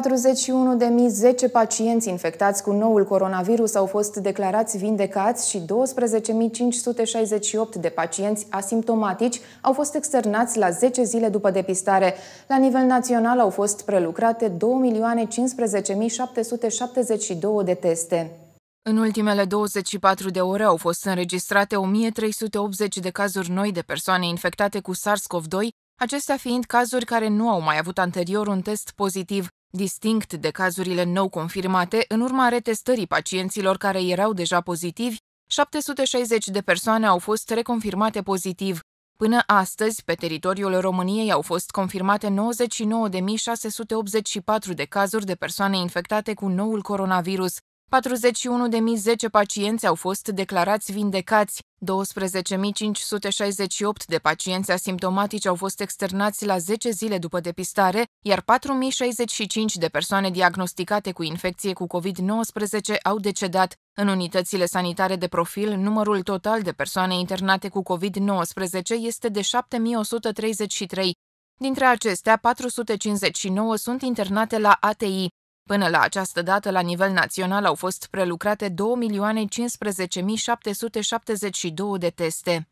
41.010 pacienți infectați cu noul coronavirus au fost declarați vindecați și 12.568 de pacienți asimptomatici au fost externați la 10 zile după depistare. La nivel național au fost prelucrate 2.015.772 de teste. În ultimele 24 de ore au fost înregistrate 1380 de cazuri noi de persoane infectate cu SARS-CoV-2, acestea fiind cazuri care nu au mai avut anterior un test pozitiv. Distinct de cazurile nou confirmate, în urma retestării pacienților care erau deja pozitivi, 760 de persoane au fost reconfirmate pozitiv. Până astăzi, pe teritoriul României au fost confirmate 99.684 de cazuri de persoane infectate cu noul coronavirus, 41.010 pacienți au fost declarați vindecați, 12.568 de pacienți asimptomatici au fost externați la 10 zile după depistare, iar 4.065 de persoane diagnosticate cu infecție cu COVID-19 au decedat. În unitățile sanitare de profil, numărul total de persoane internate cu COVID-19 este de 7.133. Dintre acestea, 459 sunt internate la ATI, Până la această dată, la nivel național au fost prelucrate 2.015.772 de teste.